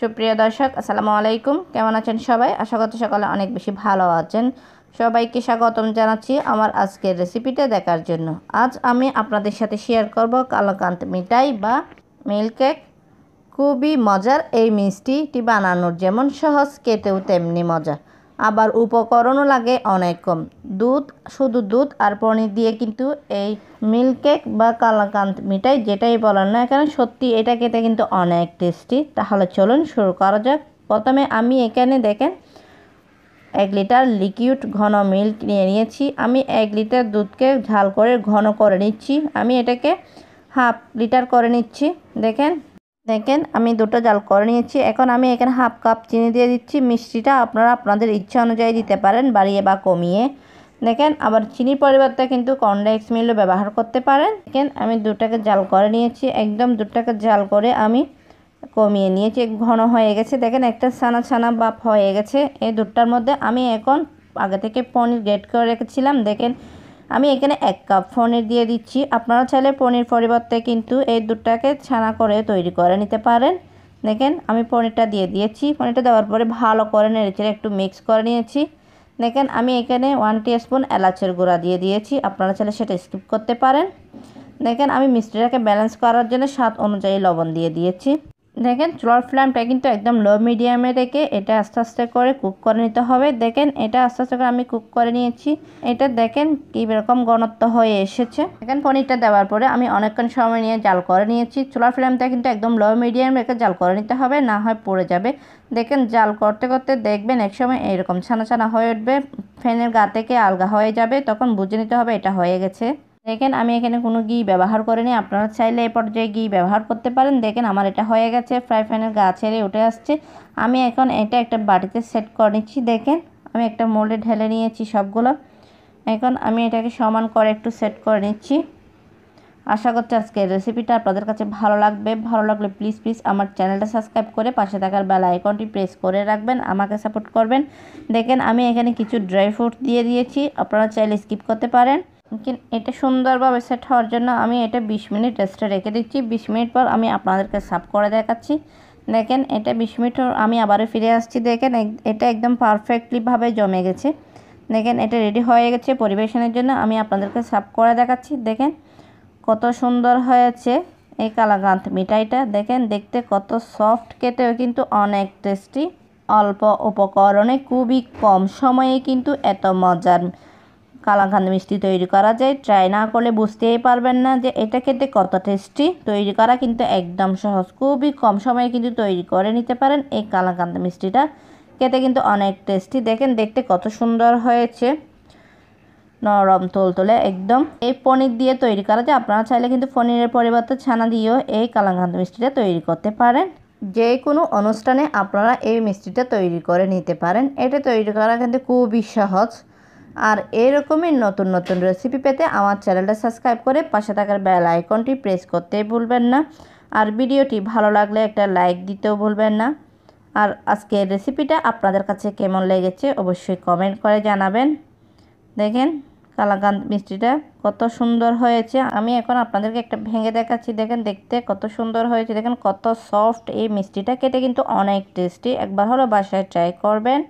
সুপ্রিয় দর্শক আসসালামু আলাইকুম কেমন আছেন সবাই আশা করতে সকালে অনেক বেশি ভালো আছেন সবাইকে স্বাগতম জানাচ্ছি আমার আজকের রেসিপিটা দেখার জন্য আজ আমি আপনাদের সাথে শেয়ার করব কালোকান্ত মিঠাই বা মিল্ক কেক খুবই মজার এই মিষ্টিটি বানানোর যেমন সহজ কেতেও তেমনি মজা আবার উপকরণও লাগে অনেক কম দুধ শুধু দুধ আর পনির দিয়ে কিন্তু এই মিল্ক কেক বা কালাকান্ত মিঠাই যেটাই বলেন না কারণ সত্যি এটা খেতে কিন্তু অনেক টেস্টি তাহলে চলুন শুরু করা যাক প্রথমে আমি এখানে দেখেন এক লিটার লিকুইড ঘন মিল্ক নিয়ে নিয়েছি আমি এক লিটার দুধকে ঝাল করে ঘন করে নিচ্ছি আমি এটাকে হাফ লিটার করে নিচ্ছি দেখেন দেখেন আমি দুটো জাল করে নিয়েছি এখন আমি এখানে হাফ কাপ চিনি দিয়ে দিচ্ছি মিষ্টিটা আপনারা আপনাদের ইচ্ছা অনুযায়ী দিতে পারেন বাড়িয়ে বা কমিয়ে দেখেন আবার চিনির পরিবর্তে কিন্তু কন্ডেক্স মিলও ব্যবহার করতে পারেন দেখেন আমি দুটাকে জাল করে নিয়েছি একদম দুটাকে জাল করে আমি কমিয়ে নিয়েছি ঘন হয়ে গেছে দেখেন একটা ছানা ছানা বাপ হয়ে গেছে এই দুটার মধ্যে আমি এখন আগে থেকে পনির গ্রেড করে রেখেছিলাম দেখেন আমি এখানে এক কাপ পনির দিয়ে দিচ্ছি আপনারা চাইলে পনির পরিবর্তে কিন্তু এই দুধটাকে ছানা করে তৈরি করে নিতে পারেন দেখেন আমি পনিরটা দিয়ে দিয়েছি পনিরটা দেওয়ার পরে ভালো করে নেড়েচেড়ে একটু মিক্স করে নিয়েছি দেখেন আমি এখানে ওয়ান স্পুন এলাচের গুঁড়া দিয়ে দিয়েছি আপনারা চাইলে সেটা স্কিপ করতে পারেন দেখেন আমি মিষ্টিটাকে ব্যালেন্স করার জন্য স্বাদ অনুযায়ী লবণ দিয়ে দিয়েছি দেখেন চুলার ফ্লেমটা কিন্তু একদম লো মিডিয়ামে রেখে এটা আস্তে আস্তে করে কুক করে নিতে হবে দেখেন এটা আস্তে আস্তে করে আমি কুক করে নিয়েছি এটা দেখেন কীরকম ঘনত্ব হয়ে এসেছে দেখেন পনিরটা দেওয়ার পরে আমি অনেকক্ষণ সময় নিয়ে জাল করে নিয়েছি চুলার ফ্লেমটা কিন্তু একদম লো মিডিয়াম রেখে জাল করে নিতে হবে না হয় পড়ে যাবে দেখেন জাল করতে করতে দেখবেন একসময় এরকম ছানা ছানা হয়ে উঠবে ফ্যানের গা থেকে আলগা হয়ে যাবে তখন বুঝে নিতে হবে এটা হয়ে গেছে দেখেন আমি এখানে কোনো গি ব্যবহার করিনি আপনারা চাইলে এ পর্যায়ে গি ব্যবহার করতে পারেন দেখেন আমার এটা হয়ে গেছে ফ্রাই প্যানের গা ছেড়ে উঠে আসছে আমি এখন এটা একটা বাড়িতে সেট করে নিচ্ছি দেখেন আমি একটা মোল্ডে ঢেলে নিয়েছি সবগুলো এখন আমি এটাকে সমান করে একটু সেট করে নিচ্ছি আশা করছি আজকের রেসিপিটা আপনাদের কাছে ভালো লাগবে ভালো লাগলে প্লিজ প্লিজ আমার চ্যানেলটা সাবস্ক্রাইব করে পাশে থাকার বেল আইকনটি প্রেস করে রাখবেন আমাকে সাপোর্ট করবেন দেখেন আমি এখানে কিছু ড্রাই ফ্রুট দিয়ে দিয়েছি আপনারা চাইলে স্কিপ করতে পারেন এটা সুন্দরভাবে সেট হওয়ার জন্য আমি এটা বিশ মিনিট রেস্টে রেখে দিচ্ছি বিশ মিনিট পর আমি আপনাদেরকে সাফ করে দেখাচ্ছি দেখেন এটা বিশ মিনিট আমি আবারও ফিরে আসছি দেখেন এটা একদম পারফেক্টলিভাবে জমে গেছে দেখেন এটা রেডি হয়ে গেছে পরিবেশনের জন্য আমি আপনাদেরকে সাফ করে দেখাচ্ছি দেখেন কত সুন্দর হয়েছে এই কালাকান্ত মিঠাইটা দেখেন দেখতে কত সফট কেটেও কিন্তু অনেক টেস্টি অল্প উপকরণে খুবই কম সময়ে কিন্তু এত মজার কালাকান্দ মিষ্টি তৈরি করা যায় ট্রাই না করলে বুঝতেই পারবেন না যে এটা খেতে কত টেস্টি তৈরি করা কিন্তু একদম সহজ খুবই কম সময়ে কিন্তু তৈরি করে নিতে পারেন এই কালাকান্দ মিষ্টিটা খেতে কিন্তু অনেক টেস্টি দেখেন দেখতে কত সুন্দর হয়েছে নরম তোলে একদম এই পনির দিয়ে তৈরি করা যায় আপনারা চাইলে কিন্তু পনিরের পরিবর্তে ছানা দিয়েও এই কালাকান্দ মিষ্টিটা তৈরি করতে পারেন যে কোনো অনুষ্ঠানে আপনারা এই মিষ্টিটা তৈরি করে নিতে পারেন এটা তৈরি করা কিন্তু খুবই সহজ আর এরকমই নতুন নতুন রেসিপি পেতে আমার চ্যানেলটা সাবস্ক্রাইব করে পাশে থাকার বেল আইকনটি প্রেস করতে ভুলবেন না আর ভিডিওটি ভালো লাগলে একটা লাইক দিতেও ভুলবেন না আর আজকে রেসিপিটা আপনাদের কাছে কেমন লেগেছে অবশ্যই কমেন্ট করে জানাবেন দেখেন কালাকান্দ মিষ্টিটা কত সুন্দর হয়েছে আমি এখন আপনাদেরকে একটা ভেঙে দেখাচ্ছি দেখেন দেখতে কত সুন্দর হয়েছে দেখেন কত সফট এই মিষ্টিটা কেটে কিন্তু অনেক টেস্টি একবার হলো বাসায় ট্রাই করবেন